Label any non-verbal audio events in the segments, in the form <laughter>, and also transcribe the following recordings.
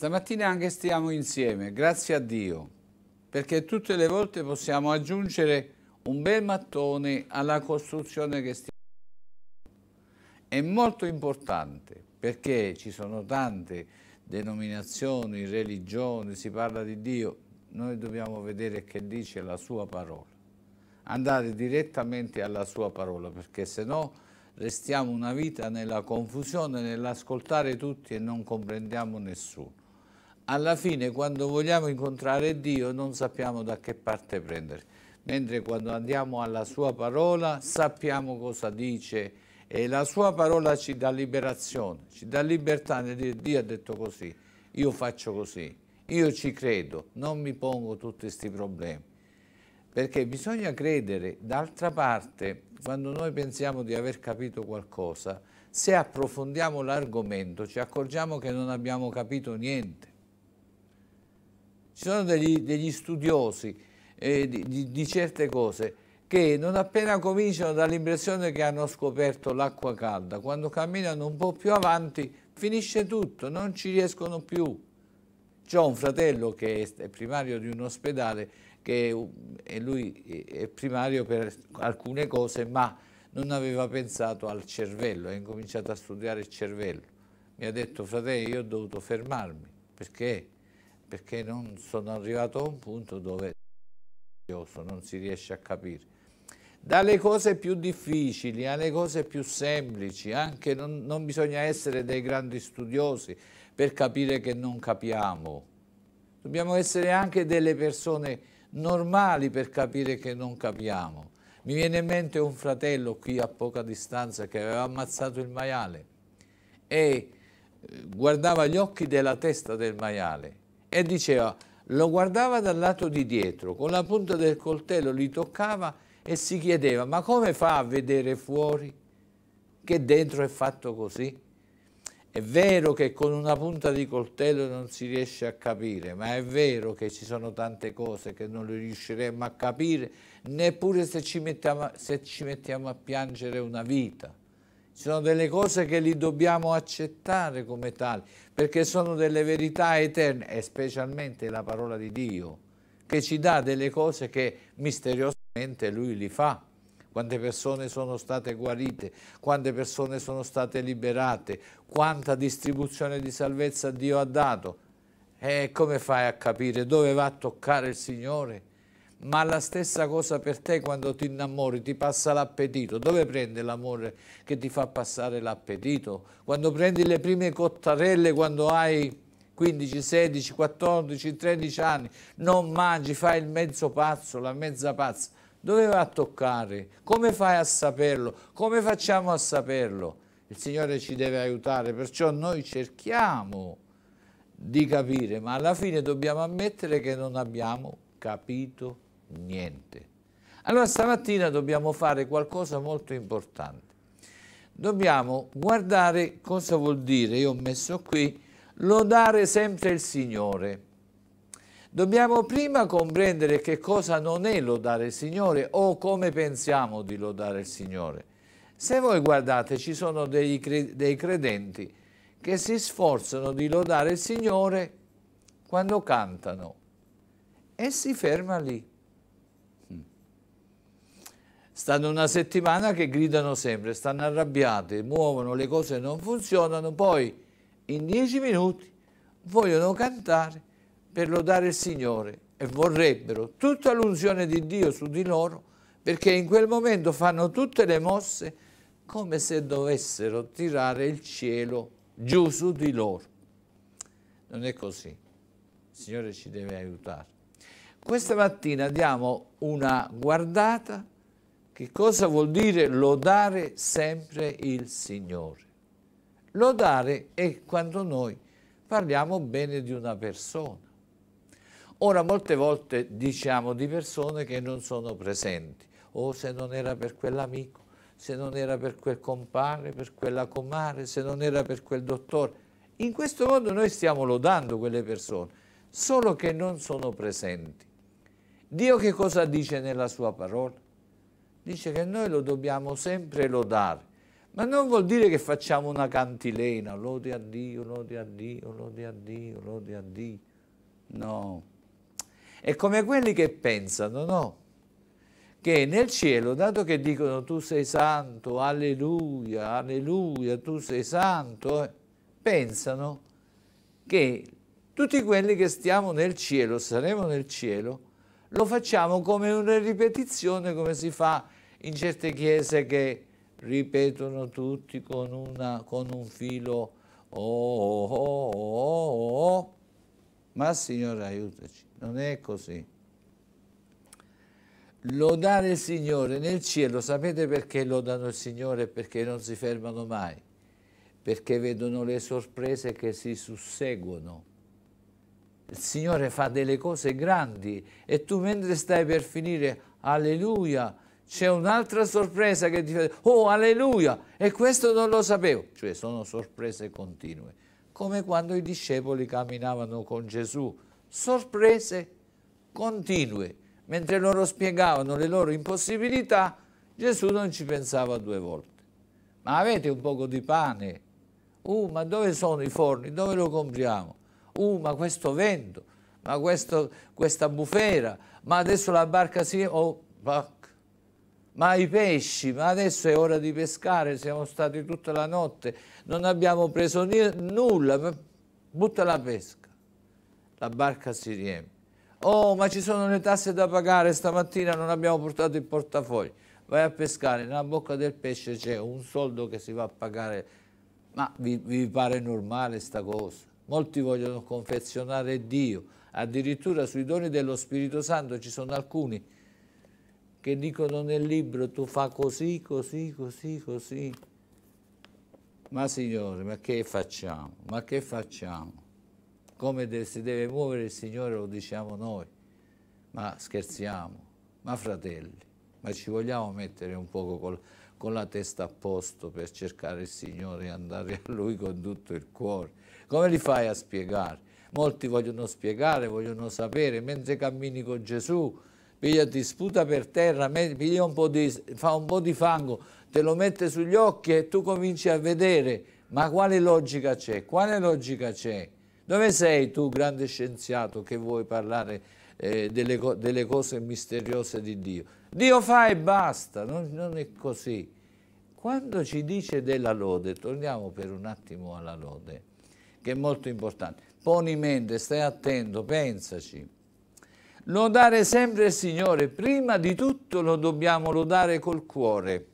Stamattina anche stiamo insieme, grazie a Dio, perché tutte le volte possiamo aggiungere un bel mattone alla costruzione che stiamo facendo. È molto importante perché ci sono tante denominazioni, religioni, si parla di Dio, noi dobbiamo vedere che dice la sua parola. Andare direttamente alla sua parola, perché se no restiamo una vita nella confusione, nell'ascoltare tutti e non comprendiamo nessuno alla fine quando vogliamo incontrare Dio non sappiamo da che parte prendere, mentre quando andiamo alla sua parola sappiamo cosa dice e la sua parola ci dà liberazione, ci dà libertà nel dire Dio ha detto così, io faccio così, io ci credo, non mi pongo tutti questi problemi. Perché bisogna credere, d'altra parte, quando noi pensiamo di aver capito qualcosa, se approfondiamo l'argomento ci accorgiamo che non abbiamo capito niente ci sono degli, degli studiosi eh, di, di, di, certe cose che non appena cominciano dall'impressione che hanno scoperto l'acqua calda, quando camminano un po' più avanti finisce tutto, non ci riescono più. C'ho un fratello che è primario di un ospedale che è, lui è primario per alcune cose, ma non aveva pensato al cervello, ha incominciato a studiare il cervello. Mi ha detto, fratello, io ho dovuto fermarmi, perché perché non sono arrivato a un punto dove non si riesce a capire. Dalle cose più difficili alle cose più semplici, anche non, non bisogna essere dei grandi studiosi per capire che non capiamo. Dobbiamo essere anche delle persone normali per capire che non capiamo. Mi viene in mente un fratello qui a poca distanza che aveva ammazzato il maiale e eh, guardava gli occhi della testa del maiale e diceva, lo guardava dal lato di dietro, con la punta del coltello li toccava e si chiedeva, ma come fa a vedere fuori che dentro è fatto così? È vero che con una punta di coltello non si riesce a capire, ma è vero che ci sono tante cose che non riusciremo a capire, neppure se ci mettiamo, se ci mettiamo a piangere una vita. Ci sono delle cose che li dobbiamo accettare come tali, perché sono delle verità eterne, e specialmente la parola di Dio, che ci dà delle cose che misteriosamente Lui li fa. Quante persone sono state guarite, quante persone sono state liberate, quanta distribuzione di salvezza Dio ha dato. E come fai a capire dove va a toccare il Signore? ma la stessa cosa per te quando ti innamori, ti passa l'appetito. Dove prende l'amore che ti fa passare l'appetito? Quando prendi le prime cottarelle, quando hai 15, 16, 14, 13 anni, non mangi, fai il mezzo pazzo, la mezza pazza. Dove va a toccare? Come fai a saperlo? Come facciamo a saperlo? Il Signore ci deve aiutare, perciò noi cerchiamo di capire, ma alla fine dobbiamo ammettere che non abbiamo capito niente. Allora stamattina dobbiamo fare qualcosa molto importante. Dobbiamo guardare cosa vuol dire, io ho messo qui, lodare sempre il Signore. Dobbiamo prima comprendere che cosa non è lodare il Signore o come pensiamo di lodare il Signore. Se voi guardate ci sono dei, dei credenti che si sforzano di lodare il Signore quando cantano e si ferma lì. Stanno una settimana che gridano sempre, stanno arrabbiate, muovono, le cose non funzionano, poi in dieci minuti vogliono cantare per lodare il Signore e vorrebbero tutta l'unzione di Dio su di loro perché in quel momento fanno tutte le mosse come se dovessero tirare il cielo giù su di loro. Non è così. Il Signore ci deve aiutare. Questa mattina diamo una guardata che cosa vuol dire lodare sempre il Signore? Lodare è quando noi parliamo bene di una persona. Ora, molte volte diciamo di persone che non sono presenti, o se non era per quell'amico, se non era per quel compare, per quella comare, se non era per quel dottore. In questo modo noi stiamo lodando quelle persone, solo che non sono presenti. Dio che cosa dice nella sua parola? dice che noi lo dobbiamo sempre lodare. Ma non vuol dire che facciamo una cantilena, lodi a Dio, lodi a Dio, lodi a Dio, lodi a Dio. No. È come quelli che pensano, no? Che nel cielo, dato che dicono tu sei santo, alleluia, alleluia, tu sei santo, eh, pensano che tutti quelli che stiamo nel cielo, saremo nel cielo, lo facciamo come una ripetizione come si fa in certe chiese che ripetono tutti con, una, con un filo oh oh, oh, oh, oh, oh ma Signore aiutaci non è così lodare il Signore nel cielo sapete perché lodano il Signore perché non si fermano mai perché vedono le sorprese che si susseguono il Signore fa delle cose grandi e tu mentre stai per finire, alleluia, c'è un'altra sorpresa che ti fa, oh alleluia, e questo non lo sapevo, cioè sono sorprese continue, come quando i discepoli camminavano con Gesù, sorprese continue, mentre loro spiegavano le loro impossibilità, Gesù non ci pensava due volte, ma avete un poco di pane, uh, ma dove sono i forni, dove lo compriamo? uh ma questo vento, ma questo, questa bufera, ma adesso la barca si... Oh, ma i pesci, ma adesso è ora di pescare, siamo stati tutta la notte, non abbiamo preso nulla, butta la pesca. La barca si riempie. Oh, ma ci sono le tasse da pagare, stamattina non abbiamo portato il portafoglio. Vai a pescare, nella bocca del pesce c'è un soldo che si va a pagare. Ma vi, vi pare normale sta cosa? molti vogliono confezionare Dio, addirittura sui doni dello Spirito Santo ci sono alcuni che dicono nel libro tu fa così, così, così, così. Ma Signore, ma che facciamo? Ma che facciamo? Come si deve muovere il Signore lo diciamo noi. Ma scherziamo, ma fratelli, ma ci vogliamo mettere un poco col, con la testa a posto per cercare il Signore e andare a Lui con tutto il cuore. Come li fai a spiegare? Molti vogliono spiegare, vogliono sapere, mentre cammini con Gesù, ti sputa per terra, piglia un po' di, fa un po' di fango, te lo mette sugli occhi e tu cominci a vedere, ma quale logica c'è? Quale logica c'è? Dove sei tu, grande scienziato, che vuoi parlare eh, delle, delle, cose misteriose di Dio? Dio fa e basta, non, non è così. Quando ci dice della lode, torniamo per un attimo alla lode, che è molto importante. Poni in mente, stai attento, pensaci. Lodare sempre il Signore, prima di tutto lo dobbiamo lodare col cuore.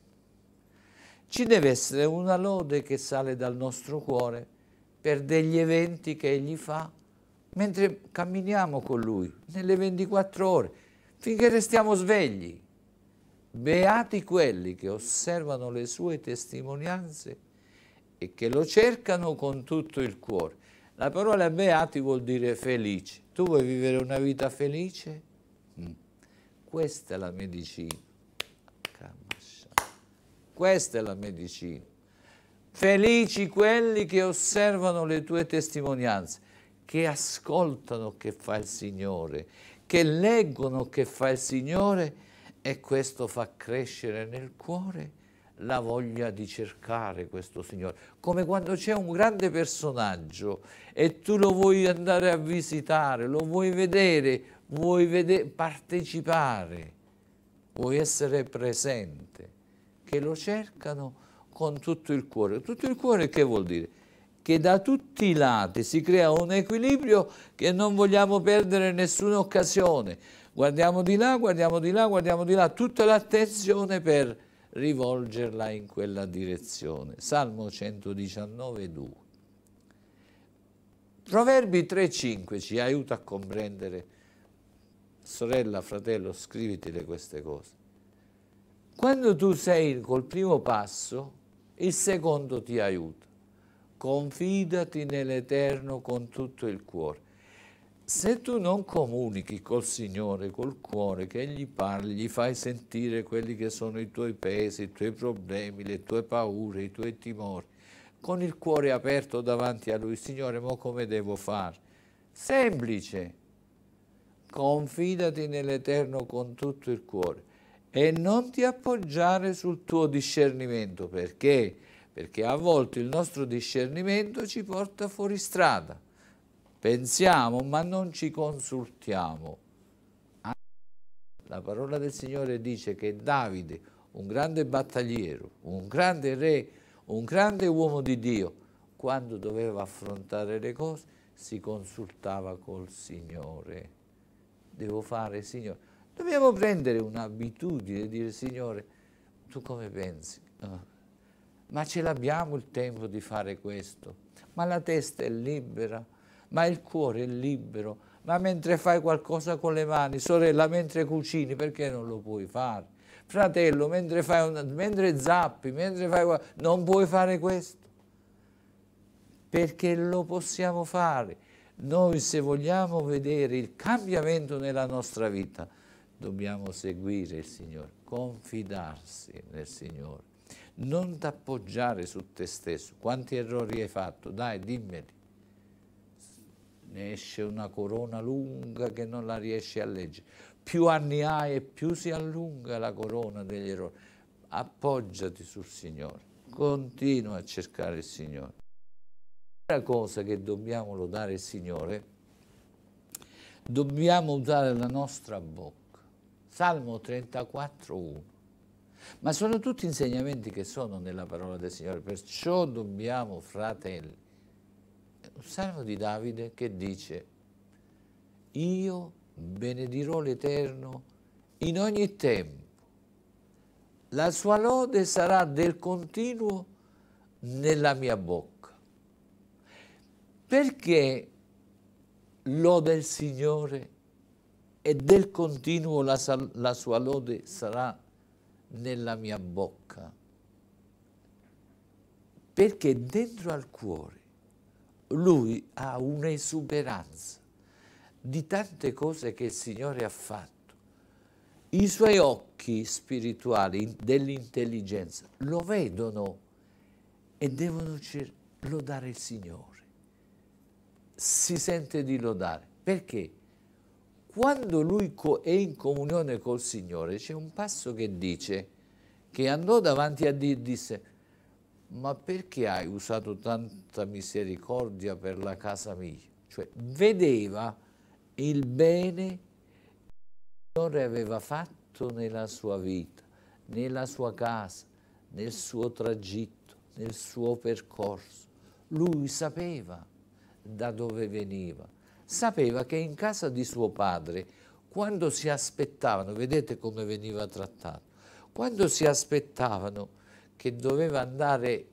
Ci deve essere una lode che sale dal nostro cuore per degli eventi che Egli fa mentre camminiamo con Lui, nelle 24 ore, finché restiamo svegli. Beati quelli che osservano le sue testimonianze e che lo cercano con tutto il cuore. La parola beati vuol dire felice. Tu vuoi vivere una vita felice? Mm. Questa è la medicina. Questa è la medicina. Felici quelli che osservano le tue testimonianze, che ascoltano che fa il Signore, che leggono che fa il Signore e questo fa crescere nel cuore la voglia di cercare questo Signore, come quando c'è un grande personaggio e tu lo vuoi andare a visitare, lo vuoi vedere, vuoi vede partecipare, vuoi essere presente, che lo cercano con tutto il cuore. Tutto il cuore che vuol dire? Che da tutti i lati si crea un equilibrio che non vogliamo perdere nessuna occasione. Guardiamo di là, guardiamo di là, guardiamo di là, tutta l'attenzione per rivolgerla in quella direzione. Salmo 119, 2. Proverbi 3,5 ci aiuta a comprendere, sorella, fratello, scrivitele queste cose. Quando tu sei col primo passo, il secondo ti aiuta. Confidati nell'Eterno con tutto il cuore se tu non comunichi col Signore, col cuore, che gli parli, gli fai sentire quelli che sono i tuoi pesi, i tuoi problemi, le tue paure, i tuoi timori, con il cuore aperto davanti a Lui, Signore, ma come devo fare? Semplice, confidati nell'Eterno con tutto il cuore e non ti appoggiare sul tuo discernimento, perché? Perché a volte il nostro discernimento ci porta fuori strada pensiamo ma non ci consultiamo. La parola del Signore dice che Davide, un grande battagliero, un grande re, un grande uomo di Dio, quando doveva affrontare le cose si consultava col Signore. Devo fare, Signore. Dobbiamo prendere un'abitudine e dire, Signore, tu come pensi? Ah, ma ce l'abbiamo il tempo di fare questo? Ma la testa è libera? ma il cuore è libero. Ma mentre fai qualcosa con le mani, sorella, mentre cucini, perché non lo puoi fare? Fratello, mentre, fai una, mentre zappi, mentre fai non puoi fare questo. Perché lo possiamo fare. Noi se vogliamo vedere il cambiamento nella nostra vita, dobbiamo seguire il Signore, confidarsi nel Signore non t'appoggiare su te stesso. Quanti errori hai fatto? Dai, dimmeli ne esce una corona lunga che non la riesci a leggere. Più anni hai e più si allunga la corona degli errori. Appoggiati sul Signore, continua a cercare il Signore. La cosa che dobbiamo lodare il Signore, dobbiamo usare la nostra bocca. Salmo 34, 1 ma sono tutti insegnamenti che sono nella parola del Signore, perciò dobbiamo, fratelli, un salmo di Davide che dice, io benedirò l'Eterno in ogni tempo, la sua lode sarà del continuo nella mia bocca. Perché loda il Signore e del continuo la, la sua lode sarà nella mia bocca? Perché dentro al cuore lui ha un'esuberanza di tante cose che il Signore ha fatto. I suoi occhi spirituali dell'intelligenza lo vedono e devono lodare il Signore. Si sente di lodare. Perché? Quando lui è in comunione col Signore c'è un passo che dice che andò davanti a Dio e disse ma perché hai usato tanta misericordia per la casa mia? Cioè, vedeva il bene che il Signore aveva fatto nella sua vita, nella sua casa, nel suo tragitto, nel suo percorso. Lui sapeva da dove veniva, sapeva che in casa di suo padre, quando si aspettavano, vedete come veniva trattato, quando si aspettavano che doveva andare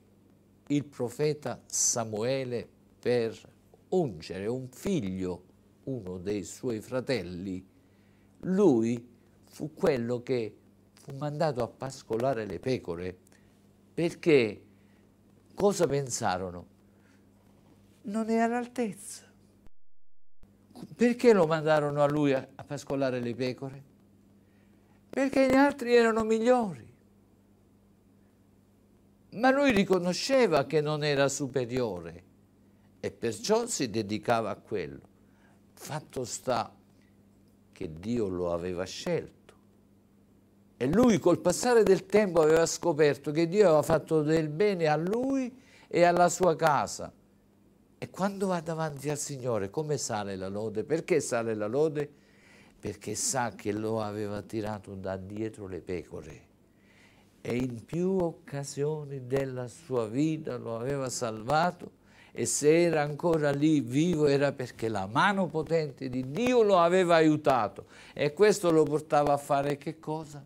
il profeta Samuele per ungere un figlio, uno dei suoi fratelli, lui fu quello che fu mandato a pascolare le pecore perché cosa pensarono? Non è all'altezza. Perché lo mandarono a lui a pascolare le pecore? Perché gli altri erano migliori ma lui riconosceva che non era superiore e perciò si dedicava a quello. Fatto sta che Dio lo aveva scelto. E lui col passare del tempo aveva scoperto che Dio aveva fatto del bene a lui e alla sua casa. E quando va davanti al Signore, come sale la lode? Perché sale la lode? Perché sa che lo aveva tirato da dietro le pecore e in più occasioni della sua vita lo aveva salvato e se era ancora lì vivo era perché la mano potente di Dio lo aveva aiutato e questo lo portava a fare che cosa?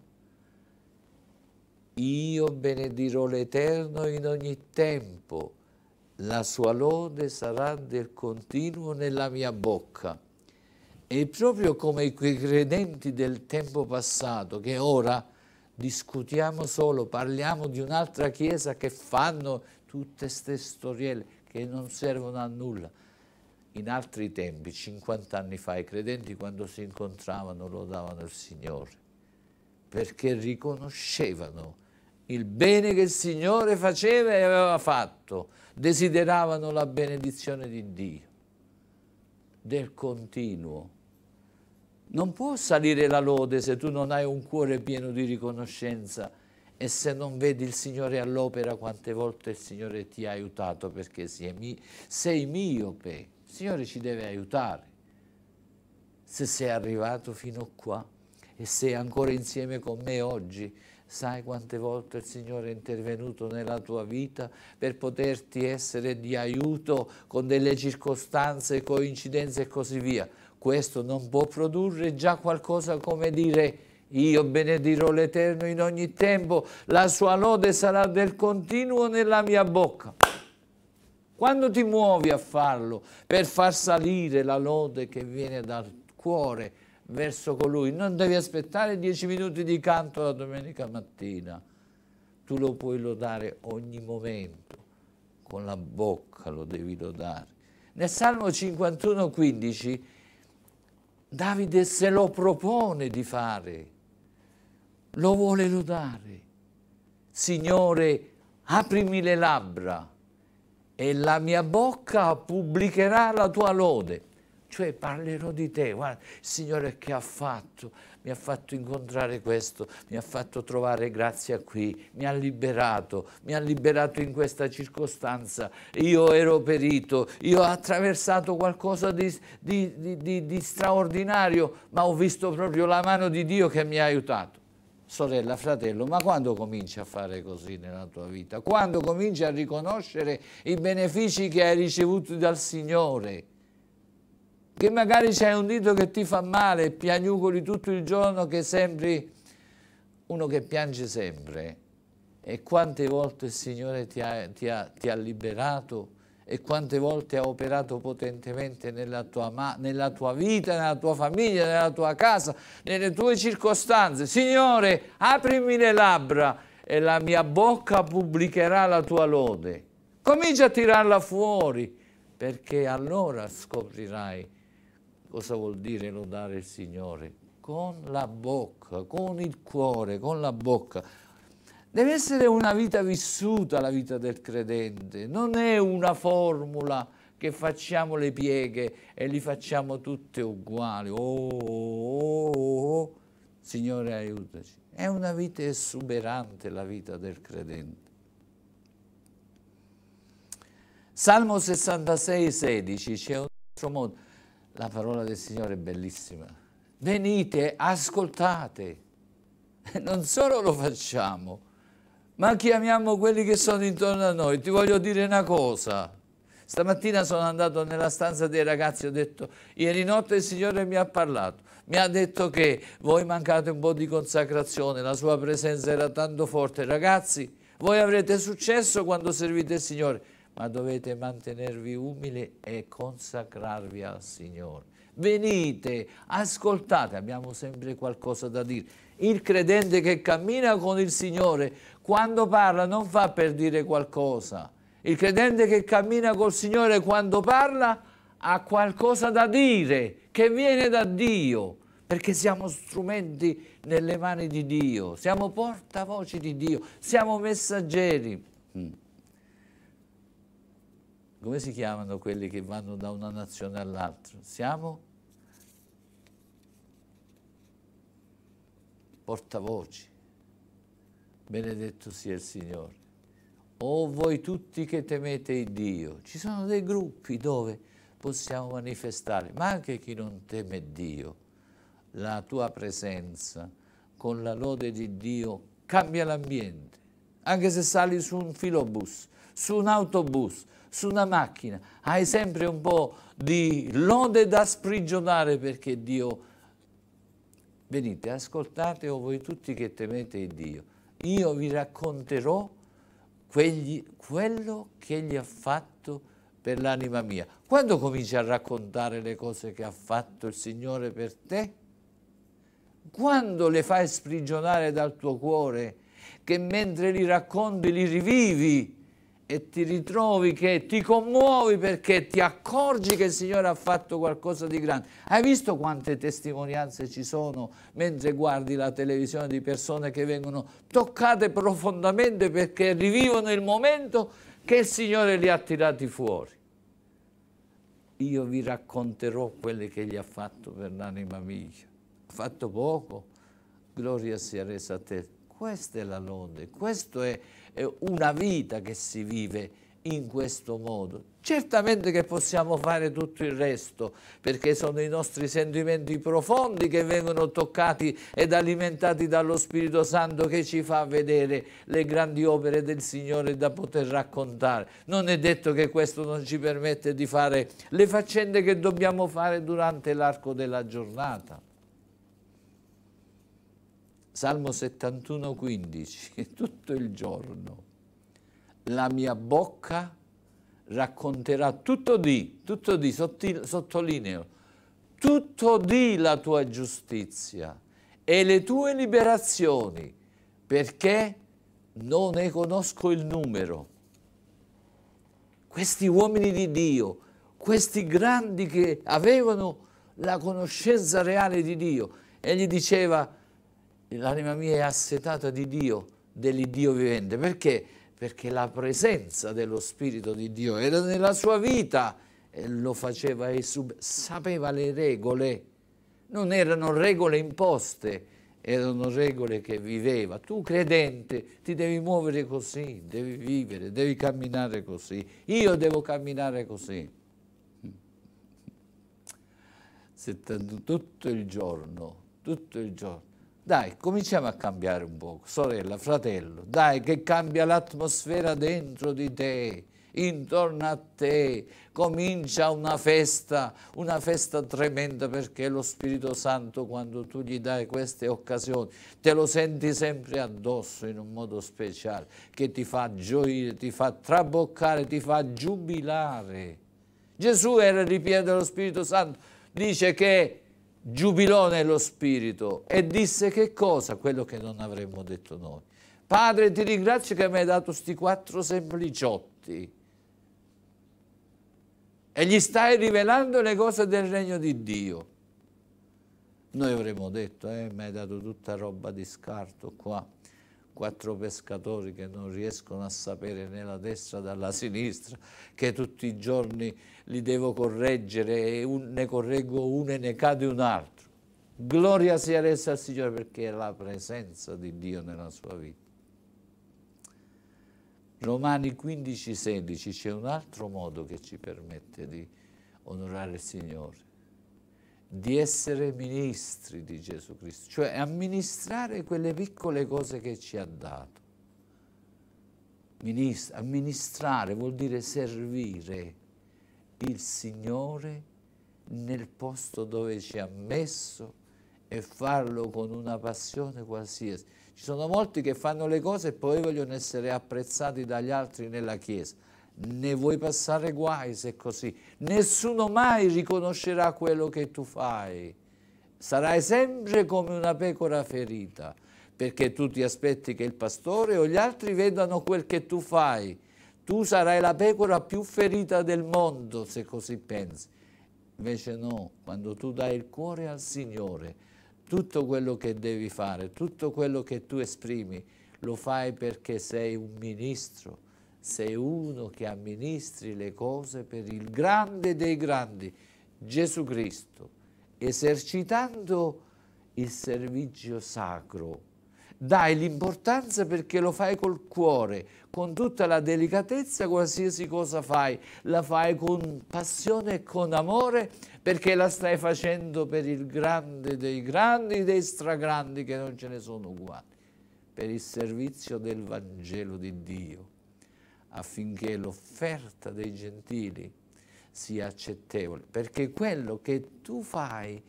Io benedirò l'Eterno in ogni tempo, la sua lode sarà del continuo nella mia bocca. E proprio come quei credenti del tempo passato che ora discutiamo solo, parliamo di un'altra chiesa che fanno tutte queste storielle che non servono a nulla. In altri tempi, 50 anni fa, i credenti quando si incontravano lodavano il Signore, perché riconoscevano il bene che il Signore faceva e aveva fatto, desideravano la benedizione di Dio, del continuo non può salire la lode se tu non hai un cuore pieno di riconoscenza e se non vedi il Signore all'opera quante volte il Signore ti ha aiutato perché sei miope. Il Signore ci deve aiutare. Se sei arrivato fino qua e sei ancora insieme con me oggi, sai quante volte il Signore è intervenuto nella tua vita per poterti essere di aiuto con delle circostanze, coincidenze e così via questo non può produrre già qualcosa come dire io benedirò l'Eterno in ogni tempo, la sua lode sarà del continuo nella mia bocca. Quando ti muovi a farlo per far salire la lode che viene dal cuore verso colui, non devi aspettare dieci minuti di canto la domenica mattina, tu lo puoi lodare ogni momento, con la bocca lo devi lodare. Nel Salmo 51, 15, Davide se lo propone di fare, lo vuole lodare. Signore, aprimi le labbra e la mia bocca pubblicherà la tua lode cioè parlerò di te, guarda, il Signore che ha fatto, mi ha fatto incontrare questo, mi ha fatto trovare grazia qui, mi ha liberato, mi ha liberato in questa circostanza, io ero perito, io ho attraversato qualcosa di, di, di, di straordinario, ma ho visto proprio la mano di Dio che mi ha aiutato. Sorella, fratello, ma quando cominci a fare così nella tua vita? Quando cominci a riconoscere i benefici che hai ricevuto dal Signore? che magari c'è un dito che ti fa male e piagnucoli tutto il giorno che sembri uno che piange sempre e quante volte il Signore ti ha, ti ha, ti ha liberato e quante volte ha operato potentemente nella tua, nella tua, vita, nella tua famiglia, nella tua casa, nelle tue circostanze. Signore, aprimi le labbra e la mia bocca pubblicherà la tua lode. Comincia a tirarla fuori, perché allora scoprirai Cosa vuol dire lodare il Signore? Con la bocca, con il cuore, con la bocca. Deve essere una vita vissuta la vita del credente, non è una formula che facciamo le pieghe e li facciamo tutte uguali. Oh, oh, oh, oh. Signore aiutaci. È una vita esuberante la vita del credente. Salmo 66, 16 c'è un altro modo. La parola del Signore è bellissima. Venite, ascoltate. <laughs> Non solo lo facciamo, ma chiamiamo quelli che sono intorno a noi. Ti voglio dire una cosa. Stamattina sono andato nella stanza dei ragazzi e ho detto, ieri notte il Signore mi ha parlato, mi ha detto che voi mancate un po' di consacrazione, la sua presenza era tanto forte. Ragazzi, voi avrete successo quando servite il Signore ma dovete mantenervi umili e consacrarvi al Signore. Venite, ascoltate, abbiamo sempre qualcosa da dire. Il credente che cammina con il Signore, quando parla non fa per dire qualcosa. Il credente che cammina col Signore quando parla ha qualcosa da dire che viene da Dio perché siamo strumenti nelle mani di Dio, siamo portavoci di Dio, siamo messaggeri. Mm come si chiamano quelli che vanno da una nazione all'altra? Siamo portavoci, benedetto sia il Signore. O voi tutti che temete il Dio, ci sono dei gruppi dove possiamo manifestare, ma anche chi non teme Dio, la tua presenza con la lode di Dio cambia l'ambiente, anche se sali su un filobus, su un autobus, su una macchina, hai sempre un po' di lode da sprigionare perché Dio... Venite, ascoltate o oh voi tutti che temete Dio, io vi racconterò quegli, quello che egli ha fatto per l'anima mia. Quando cominci a raccontare le cose che ha fatto il Signore per te? Quando le fai sprigionare dal tuo cuore, che mentre li racconti li rivivi, e ti ritrovi che ti commuovi perché ti accorgi che il Signore ha fatto qualcosa di grande. Hai visto quante testimonianze ci sono mentre guardi la televisione di persone che vengono toccate profondamente perché rivivono il momento che il Signore li ha tirati fuori. Io vi racconterò quelli che gli ha fatto per l'anima mia. Ha fatto poco, gloria sia resa a te. Questa è la lode, questo è una vita che si vive in questo modo. Certamente che possiamo fare tutto il resto, perché sono i nostri sentimenti profondi che vengono toccati ed alimentati dallo Spirito Santo che ci fa vedere le grandi opere del Signore da poter raccontare. Non è detto che questo non ci permette di fare le faccende che dobbiamo fare durante l'arco della giornata. Salmo 71,15, <laughs> tutto il giorno. La mia bocca racconterà tutto di, tutto di, sottolineo, tutto di la tua giustizia e le tue liberazioni, perché non ne conosco il numero. Questi uomini di Dio, questi grandi che avevano la conoscenza reale di Dio, egli diceva, l'anima mia è assetata di Dio, dell'Iddio vivente. Perché? Perché la presenza dello Spirito di Dio era nella sua vita e lo faceva e sapeva le regole. Non erano regole imposte, erano regole che viveva. Tu credente ti devi muovere così, devi vivere, devi camminare così. Io devo camminare così. Settando tutto il giorno, tutto il giorno dai, cominciamo a cambiare un poco, sorella, fratello, dai che cambia l'atmosfera dentro di te, intorno a te, comincia una festa, una festa tremenda perché lo Spirito Santo quando tu gli dai queste occasioni te lo senti sempre addosso in un modo speciale che ti fa gioire, ti fa traboccare, ti fa giubilare. Gesù era ripieno dello Spirito Santo, dice che giubilò nello spirito e disse che cosa? Quello che non avremmo detto noi. Padre, ti ringrazio che mi hai dato questi quattro sempliciotti e gli stai rivelando le cose del regno di Dio. Noi avremmo detto, eh, mi hai dato tutta roba di scarto qua, quattro pescatori che non riescono a sapere né la destra dalla sinistra, che tutti i giorni li devo correggere, un, ne correggo uno e ne cade un altro. Gloria sia resa al Signore perché è la presenza di Dio nella sua vita. Romani 15, 16 c'è un altro modo che ci permette di onorare il Signore, di essere ministri di Gesù Cristo, cioè amministrare quelle piccole cose che ci ha dato. Ministra, amministrare vuol dire servire, il Signore nel posto dove ci ha messo e farlo con una passione qualsiasi. Ci sono molti che fanno le cose e poi vogliono essere apprezzati dagli altri nella Chiesa. Ne vuoi passare guai se è così. Nessuno mai riconoscerà quello che tu fai. Sarai sempre come una pecora ferita, perché tu ti aspetti che il pastore o gli altri vedano quel che tu fai tu sarai la pecora più ferita del mondo se così pensi. Invece no, quando tu dai il cuore al Signore, tutto quello che devi fare, tutto quello che tu esprimi, lo fai perché sei un ministro, sei uno che amministri le cose per il grande dei grandi, Gesù Cristo, esercitando il servizio sacro. Dai l'importanza perché lo fai col cuore, con tutta la delicatezza qualsiasi cosa fai, la fai con passione e con amore perché la stai facendo per il grande dei grandi, dei stragrandi che non ce ne sono uguali, per il servizio del Vangelo di Dio, affinché l'offerta dei gentili sia accettevole, perché quello che tu fai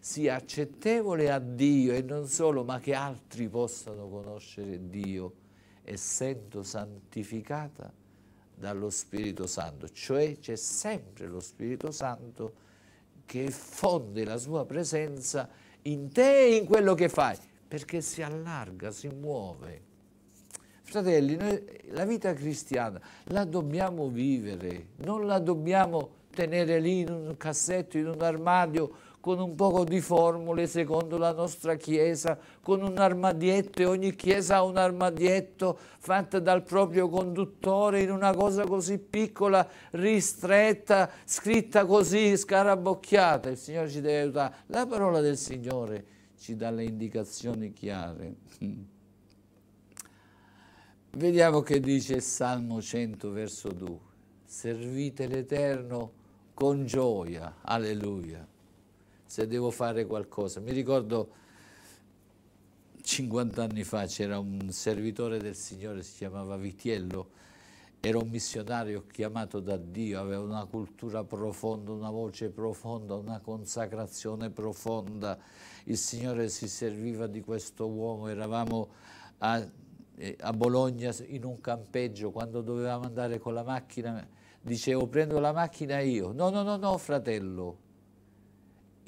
sia accettevole a Dio e non solo, ma che altri possano conoscere Dio essendo santificata dallo Spirito Santo, cioè c'è sempre lo Spirito Santo che fonde la sua presenza in te e in quello che fai, perché si allarga, si muove. Fratelli, noi la vita cristiana la dobbiamo vivere, non la dobbiamo tenere lì in un cassetto, in un armadio, con un poco di formule secondo la nostra chiesa, con un armadietto e ogni chiesa ha un armadietto fatto dal proprio conduttore in una cosa così piccola, ristretta, scritta così, scarabocchiata. Il Signore ci deve aiutare. La parola del Signore ci dà le indicazioni chiare. <laughs> Vediamo che dice il Salmo 100 verso 2. Servite l'Eterno con gioia, alleluia se devo fare qualcosa. Mi ricordo 50 anni fa c'era un servitore del Signore, si chiamava Vitiello, era un missionario chiamato da Dio, aveva una cultura profonda, una voce profonda, una consacrazione profonda. Il Signore si serviva di questo uomo, eravamo a, eh, a Bologna in un campeggio, quando dovevamo andare con la macchina, dicevo prendo la macchina io, no no no no fratello,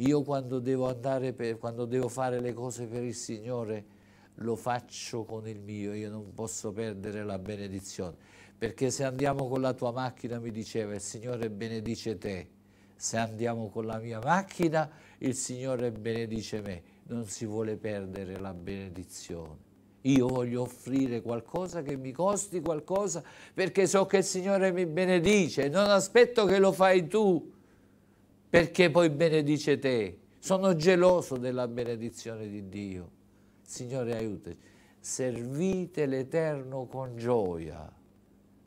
io quando devo, andare per, quando devo fare le cose per il Signore lo faccio con il mio, io non posso perdere la benedizione. Perché se andiamo con la tua macchina, mi diceva, il Signore benedice te. Se andiamo con la mia macchina, il Signore benedice me. Non si vuole perdere la benedizione. Io voglio offrire qualcosa che mi costi qualcosa perché so che il Signore mi benedice. Non aspetto che lo fai tu perché poi benedice te. Sono geloso della benedizione di Dio. Signore, aiutaci. Servite l'Eterno con gioia.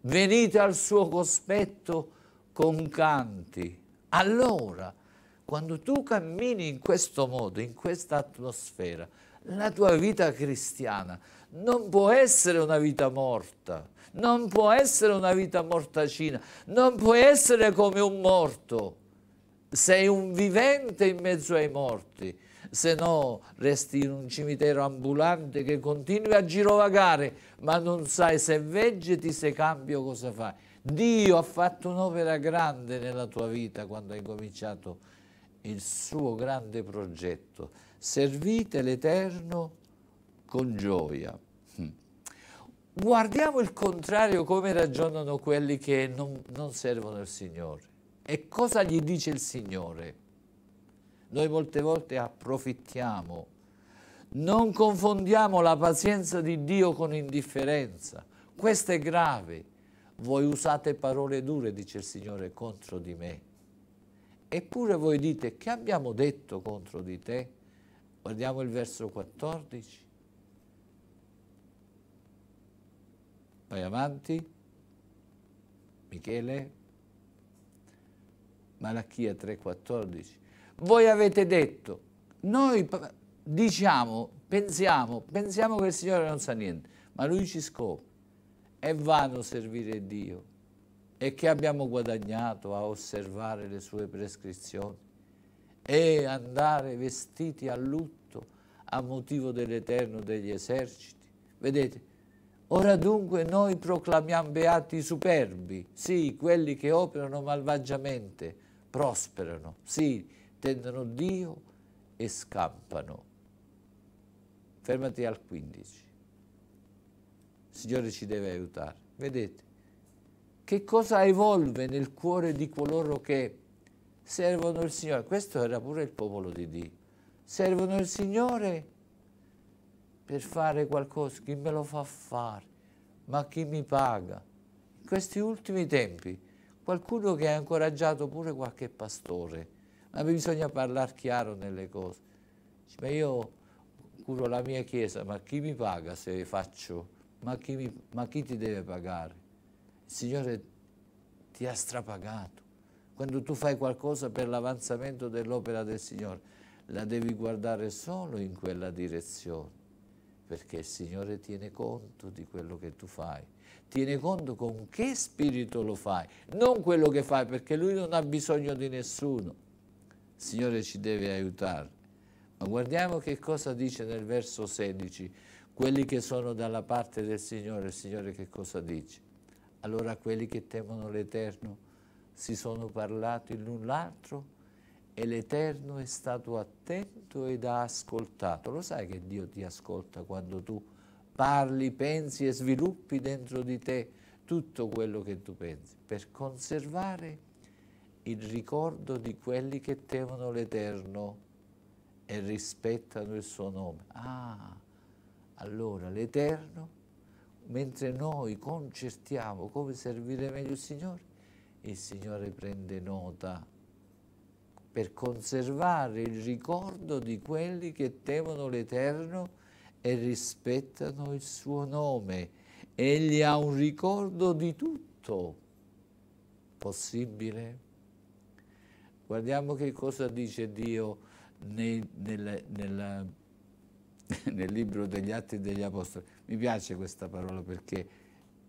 Venite al suo cospetto con canti. Allora, quando tu cammini in questo modo, in questa atmosfera, la tua vita cristiana non può essere una vita morta, non può essere una vita mortacina, non può essere come un morto, sei un vivente in mezzo ai morti, se no resti in un cimitero ambulante che continui a girovagare, ma non sai se vegeti, se cambio cosa fai. Dio ha fatto un'opera grande nella tua vita quando hai cominciato il suo grande progetto. Servite l'Eterno con gioia. Hm. Guardiamo il contrario come ragionano quelli che non, non servono il Signore e cosa gli dice il Signore? Noi molte volte approfittiamo, non confondiamo la pazienza di Dio con indifferenza, questo è grave. Voi usate parole dure, dice il Signore, contro di me. Eppure voi dite, che abbiamo detto contro di te? Guardiamo il verso 14. Vai avanti. Michele. Malachia 3,14. Voi avete detto, noi diciamo, pensiamo, pensiamo che il Signore non sa niente, ma Lui ci scopre. È vano servire Dio. E che abbiamo guadagnato a osservare le sue prescrizioni e andare vestiti a lutto a motivo dell'Eterno degli eserciti. Vedete, Ora dunque noi proclamiamo beati i superbi, sì, quelli che operano malvagiamente, prosperano, sì, tendono Dio e scampano. Fermati al 15. Il Signore ci deve aiutare. Vedete, che cosa evolve nel cuore di coloro che servono il Signore? Questo era pure il popolo di Dio. Servono il Signore per fare qualcosa, chi me lo fa fare? Ma chi mi paga? In questi ultimi tempi qualcuno che ha incoraggiato pure qualche pastore, ma bisogna parlare chiaro nelle cose. ma io curo la mia chiesa, ma chi mi paga se faccio? Ma chi, mi, ma chi ti deve pagare? Il Signore ti ha strapagato. Quando tu fai qualcosa per l'avanzamento dell'opera del Signore, la devi guardare solo in quella direzione, perché il Signore tiene conto di quello che tu fai tieni conto con che spirito lo fai, non quello che fai, perché lui non ha bisogno di nessuno. Il Signore ci deve aiutare. Ma guardiamo che cosa dice nel verso 16, quelli che sono dalla parte del Signore, il Signore che cosa dice? Allora quelli che temono l'Eterno si sono parlati l'un l'altro e l'Eterno è stato attento ed ha ascoltato. Lo sai che Dio ti ascolta quando tu parli, pensi e sviluppi dentro di te tutto quello che tu pensi, per conservare il ricordo di quelli che temono l'Eterno e rispettano il suo nome. Ah, allora l'Eterno, mentre noi concertiamo come servire meglio il Signore, il Signore prende nota per conservare il ricordo di quelli che temono l'Eterno e rispettano il suo nome. Egli ha un ricordo di tutto possibile. Guardiamo che cosa dice Dio nel, nel, nel, <laughs> nel libro degli Atti degli Apostoli. Mi piace questa parola perché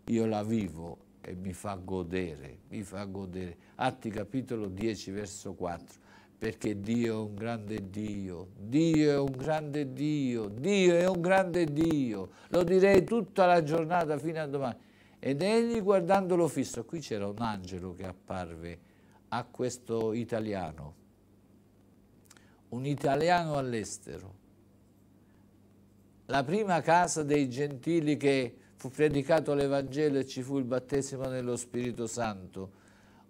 io la vivo e mi fa godere, mi fa godere. Atti capitolo 10 verso 4 perché Dio è un grande Dio, Dio è un grande Dio, Dio è un grande Dio, lo direi tutta la giornata fino a domani. Ed egli guardandolo fisso, qui c'era un angelo che apparve a questo italiano, un italiano all'estero, la prima casa dei gentili che fu predicato l'Evangelo e ci fu il battesimo nello Spirito Santo,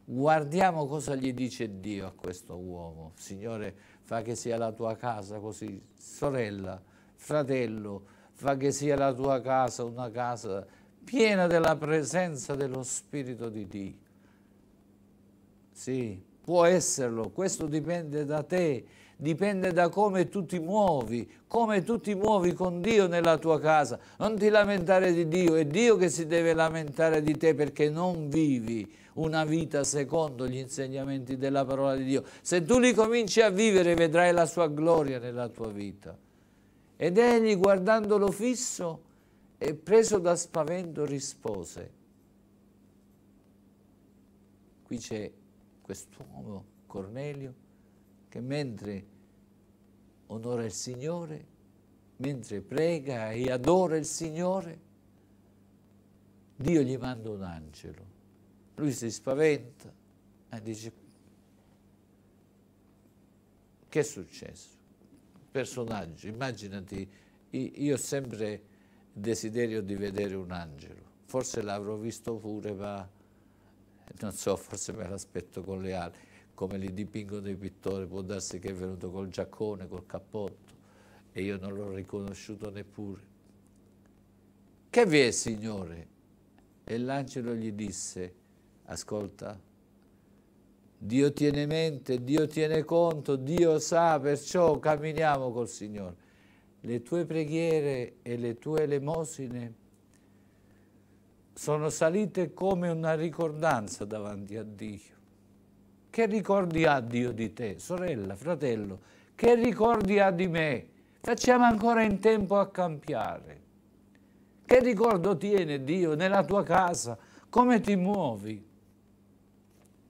Guardiamo cosa gli dice Dio a questo uomo. Signore, fa che sia la tua casa così, sorella, fratello, fa che sia la tua casa una casa piena della presenza dello Spirito di Dio. Sì, può esserlo, questo dipende da te, dipende da come tu ti muovi, come tu ti muovi con Dio nella tua casa. Non ti lamentare di Dio, è Dio che si deve lamentare di te perché non vivi una vita secondo gli insegnamenti della parola di Dio. Se tu li cominci a vivere vedrai la sua gloria nella tua vita. Ed egli guardandolo fisso e preso da spavento rispose. Qui c'è quest'uomo, Cornelio, che mentre onora il Signore, mentre prega e adora il Signore, Dio gli manda un angelo lui si spaventa e dice che è successo? Personaggio, immaginati, io ho sempre desiderio di vedere un angelo, forse l'avrò visto pure ma non so, forse me l'aspetto con le ali, come li dipingono i pittori, può darsi che è venuto col giaccone, col cappotto e io non l'ho riconosciuto neppure. Che vi è, Signore? E l'angelo gli disse, Ascolta, Dio tiene mente, Dio tiene conto, Dio sa, perciò camminiamo col Signore. Le tue preghiere e le tue elemosine sono salite come una ricordanza davanti a Dio. Che ricordi ha Dio di te, sorella, fratello? Che ricordi ha di me? Facciamo ancora in tempo a cambiare. Che ricordo tiene Dio nella tua casa? Come ti muovi?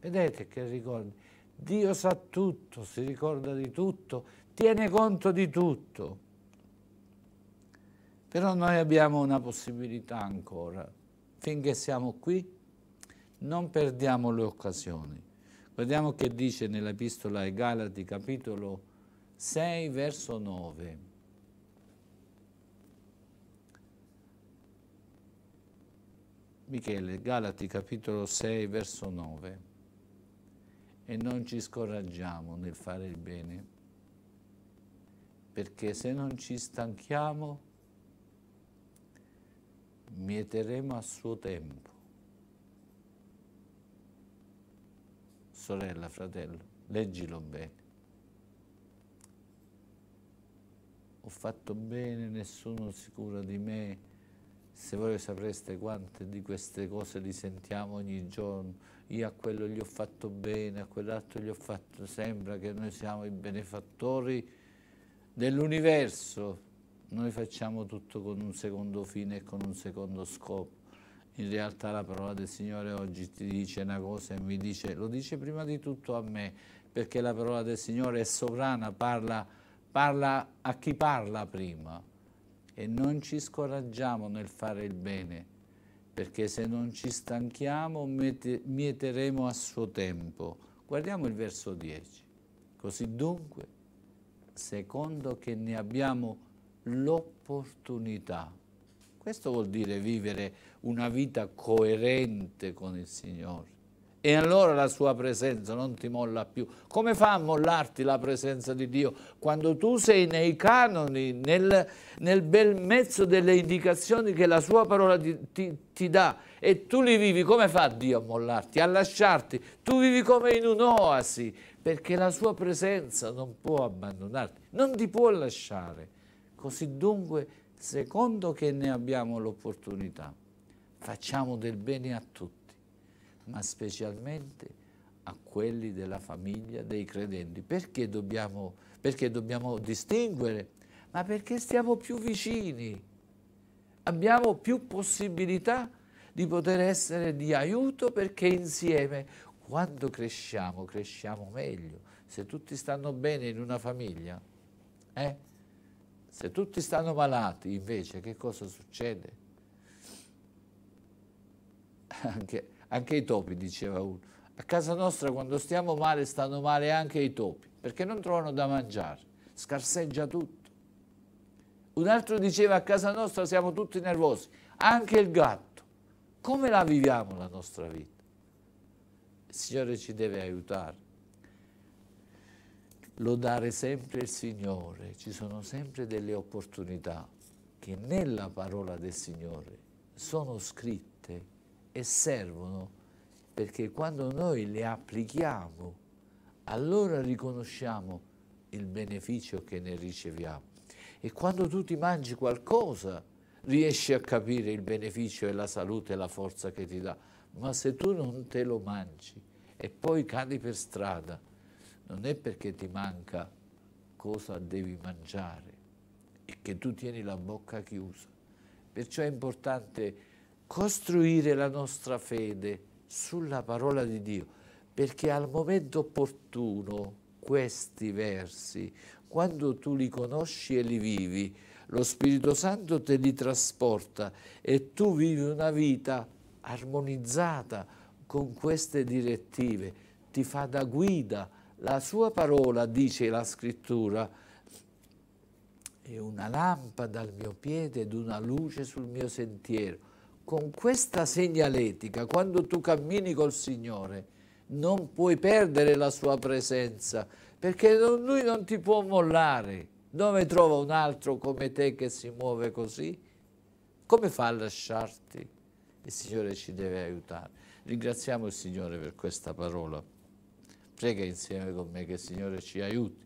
Vedete che ricordi? Dio sa tutto, si ricorda di tutto, tiene conto di tutto. Però noi abbiamo una possibilità ancora. Finché siamo qui, non perdiamo le occasioni. Guardiamo che dice nell'Epistola ai Galati, capitolo 6, verso 9. Michele, Galati, capitolo 6, verso 9 e non ci scoraggiamo nel fare il bene, perché se non ci stanchiamo mieteremo a suo tempo. Sorella, fratello, leggilo bene. Ho fatto bene, nessuno si cura di me. Se voi sapreste quante di queste cose li sentiamo ogni giorno, io a quello gli ho fatto bene, a quell'altro gli ho fatto, sembra che noi siamo i benefattori dell'universo, noi facciamo tutto con un secondo fine e con un secondo scopo. In realtà la parola del Signore oggi ti dice una cosa e mi dice, lo dice prima di tutto a me, perché la parola del Signore è sovrana, parla, parla a chi parla prima e non ci scoraggiamo nel fare il bene perché se non ci stanchiamo mieteremo a suo tempo. Guardiamo il verso 10. Così dunque, secondo che ne abbiamo l'opportunità, questo vuol dire vivere una vita coerente con il Signore e allora la sua presenza non ti molla più. Come fa a mollarti la presenza di Dio quando tu sei nei canoni, nel, nel bel mezzo delle indicazioni che la sua parola ti, ti, ti, dà e tu li vivi? Come fa Dio a mollarti, a lasciarti? Tu vivi come in un'oasi perché la sua presenza non può abbandonarti, non ti può lasciare. Così dunque, secondo che ne abbiamo l'opportunità, facciamo del bene a tutti ma specialmente a quelli della famiglia dei credenti. Perché dobbiamo, perché dobbiamo distinguere? Ma perché stiamo più vicini, abbiamo più possibilità di poter essere di aiuto perché insieme, quando cresciamo, cresciamo meglio. Se tutti stanno bene in una famiglia, eh? se tutti stanno malati invece, che cosa succede? <laughs> Anche anche i topi, diceva uno. A casa nostra quando stiamo male stanno male anche i topi, perché non trovano da mangiare, scarseggia tutto. Un altro diceva a casa nostra siamo tutti nervosi, anche il gatto. Come la viviamo la nostra vita? Il Signore ci deve aiutare. Lodare sempre il Signore, ci sono sempre delle opportunità che nella parola del Signore sono scritte e servono perché quando noi le applichiamo allora riconosciamo il beneficio che ne riceviamo. E quando tu ti mangi qualcosa riesci a capire il beneficio e la salute e la forza che ti dà. Ma se tu non te lo mangi e poi cadi per strada, non è perché ti manca cosa devi mangiare, e che tu tieni la bocca chiusa. Perciò è importante costruire la nostra fede sulla parola di Dio, perché al momento opportuno questi versi, quando tu li conosci e li vivi, lo Spirito Santo te li trasporta e tu vivi una vita armonizzata con queste direttive, ti fa da guida. La sua parola, dice la scrittura, è una lampada al mio piede ed una luce sul mio sentiero con questa segnaletica, quando tu cammini col Signore, non puoi perdere la sua presenza, perché Lui non ti può mollare. Dove trova un altro come te che si muove così? Come fa a lasciarti? Il Signore ci deve aiutare. Ringraziamo il Signore per questa parola. Prega insieme con me che il Signore ci aiuti.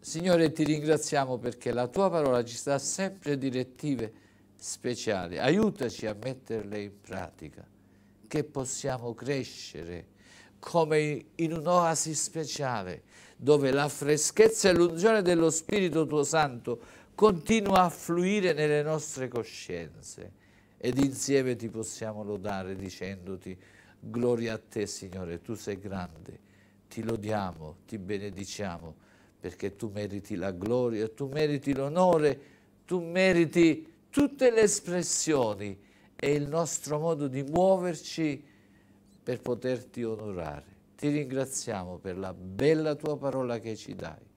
Signore, ti ringraziamo perché la tua parola ci dà sempre direttive speciali, aiutaci a metterle in pratica, che possiamo crescere come in un'oasi speciale, dove la freschezza e l'unzione dello Spirito tuo Santo continua a fluire nelle nostre coscienze ed insieme ti possiamo lodare dicendoti gloria a te Signore, tu sei grande, ti lodiamo, ti benediciamo perché tu meriti la gloria, tu meriti l'onore, tu meriti tutte le espressioni e il nostro modo di muoverci per poterti onorare. Ti ringraziamo per la bella tua parola che ci dai.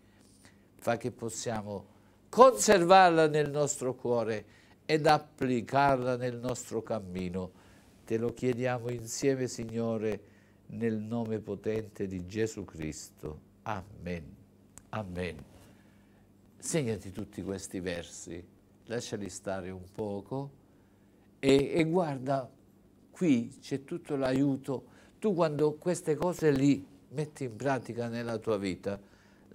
Fa che possiamo conservarla nel nostro cuore ed applicarla nel nostro cammino. Te lo chiediamo insieme, Signore, nel nome potente di Gesù Cristo. Amen. Amen. Segnati tutti questi versi lasciali stare un poco e, e guarda, qui c'è tutto l'aiuto. Tu quando queste cose li metti in pratica nella tua vita,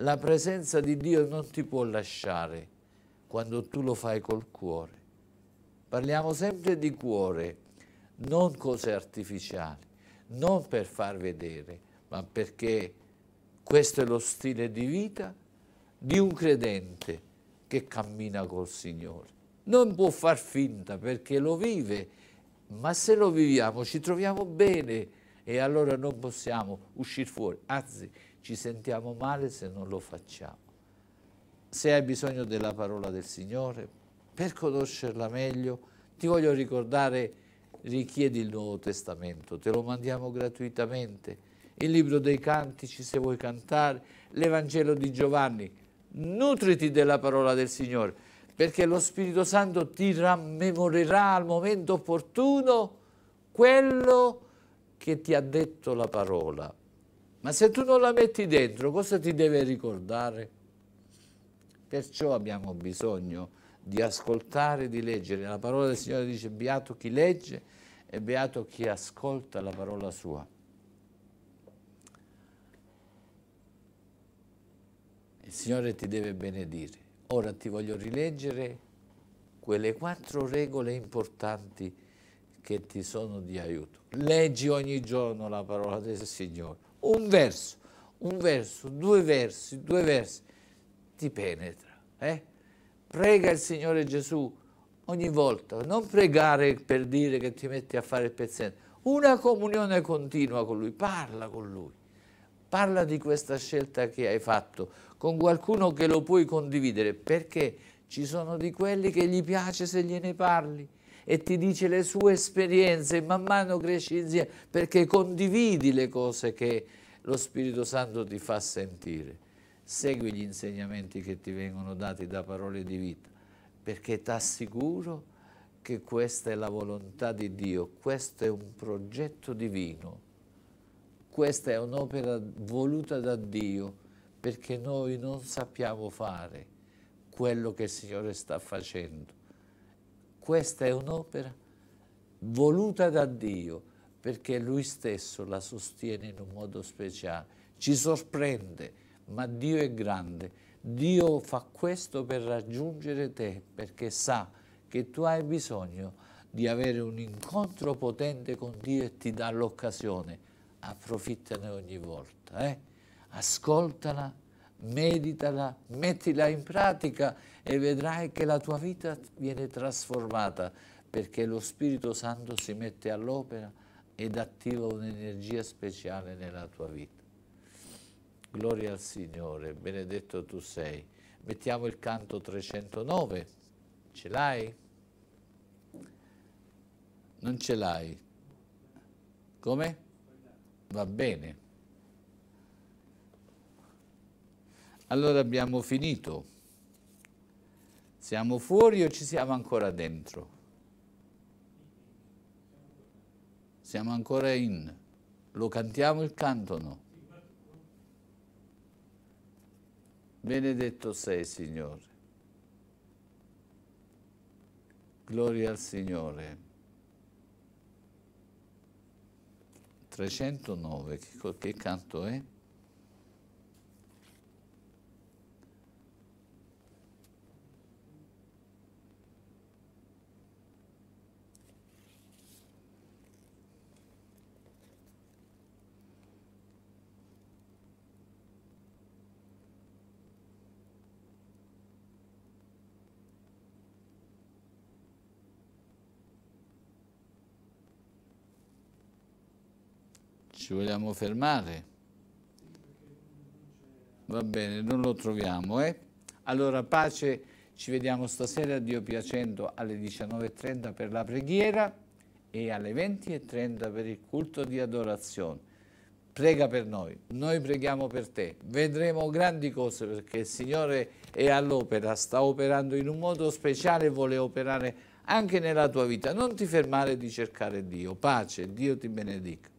la presenza di Dio non ti può lasciare quando tu lo fai col cuore. Parliamo sempre di cuore, non cose artificiali, non per far vedere, ma perché questo è lo stile di vita di un credente che cammina col Signore. Non può far finta perché lo vive, ma se lo viviamo ci troviamo bene e allora non possiamo uscire fuori, anzi ci sentiamo male se non lo facciamo. Se hai bisogno della parola del Signore, per conoscerla meglio, ti voglio ricordare, richiedi il Nuovo Testamento, te lo mandiamo gratuitamente, il libro dei cantici se vuoi cantare, l'Evangelo di Giovanni, nutriti della parola del Signore, perché lo Spirito Santo ti rammemorerà al momento opportuno quello che ti ha detto la parola. Ma se tu non la metti dentro, cosa ti deve ricordare? Perciò abbiamo bisogno di ascoltare, di leggere. La parola del Signore dice, beato chi legge e beato chi ascolta la parola sua. il Signore ti deve benedire. Ora ti voglio rileggere quelle quattro regole importanti che ti sono di aiuto. Leggi ogni giorno la parola del Signore. Un verso, un verso, due versi, due versi, ti penetra. Eh? Prega il Signore Gesù ogni volta, non pregare per dire che ti metti a fare il pezzente, una comunione continua con Lui, parla con Lui, parla di questa scelta che hai fatto, con qualcuno che lo puoi condividere, perché ci sono di quelli che gli piace se gliene parli e ti dice le sue esperienze, man mano cresci insieme, perché condividi le cose che lo Spirito Santo ti fa sentire. Segui gli insegnamenti che ti vengono dati da parole di vita, perché ti assicuro che questa è la volontà di Dio, questo è un progetto divino, questa è un'opera voluta da Dio, perché noi non sappiamo fare quello che il Signore sta facendo. Questa è un'opera voluta da Dio perché Lui stesso la sostiene in un modo speciale. Ci sorprende, ma Dio è grande. Dio fa questo per raggiungere te perché sa che tu hai bisogno di avere un incontro potente con Dio e ti dà l'occasione. Approfittane ogni volta. Eh? ascoltala, meditala, mettila in pratica e vedrai che la tua vita viene trasformata perché lo Spirito Santo si mette all'opera ed attiva un'energia speciale nella tua vita. Gloria al Signore, benedetto tu sei. Mettiamo il canto 309. Ce l'hai? Non ce l'hai? Come? Va bene. Allora abbiamo finito. Siamo fuori o ci siamo ancora dentro? Siamo ancora in. Lo cantiamo il canto no? Benedetto sei, Signore. Gloria al Signore. 309, che, che canto è? ci vogliamo fermare? Va bene, non lo troviamo, eh? Allora, pace, ci vediamo stasera, Dio piacendo, alle 19.30 per la preghiera e alle 20.30 per il culto di adorazione. Prega per noi, noi preghiamo per te. Vedremo grandi cose perché il Signore è all'opera, sta operando in un modo speciale e vuole operare anche nella tua vita. Non ti fermare di cercare Dio. Pace, Dio ti benedica.